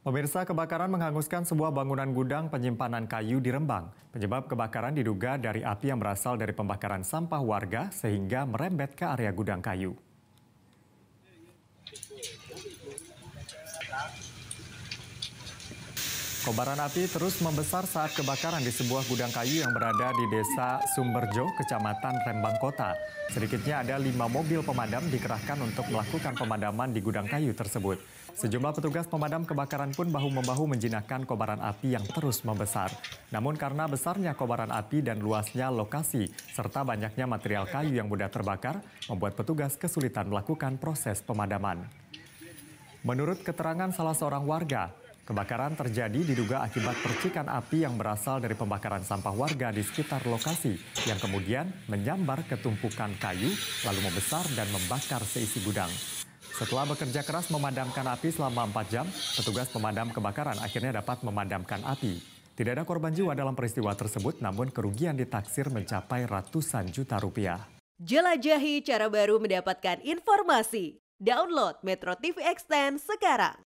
Pemirsa kebakaran menghanguskan sebuah bangunan gudang penyimpanan kayu di Rembang. Penyebab kebakaran diduga dari api yang berasal dari pembakaran sampah warga sehingga merembet ke area gudang kayu. Kobaran api terus membesar saat kebakaran di sebuah gudang kayu yang berada di desa Sumberjo, kecamatan Rembang Kota. Sedikitnya ada lima mobil pemadam dikerahkan untuk melakukan pemadaman di gudang kayu tersebut. Sejumlah petugas pemadam kebakaran pun bahu-membahu menjinakkan kobaran api yang terus membesar. Namun karena besarnya kobaran api dan luasnya lokasi, serta banyaknya material kayu yang mudah terbakar, membuat petugas kesulitan melakukan proses pemadaman. Menurut keterangan salah seorang warga, Kebakaran terjadi diduga akibat percikan api yang berasal dari pembakaran sampah warga di sekitar lokasi yang kemudian menyambar ketumpukan kayu lalu membesar dan membakar seisi gudang. Setelah bekerja keras memadamkan api selama 4 jam, petugas pemadam kebakaran akhirnya dapat memadamkan api. Tidak ada korban jiwa dalam peristiwa tersebut, namun kerugian ditaksir mencapai ratusan juta rupiah. Jelajahi cara baru mendapatkan informasi. Download Metro TV Extend sekarang.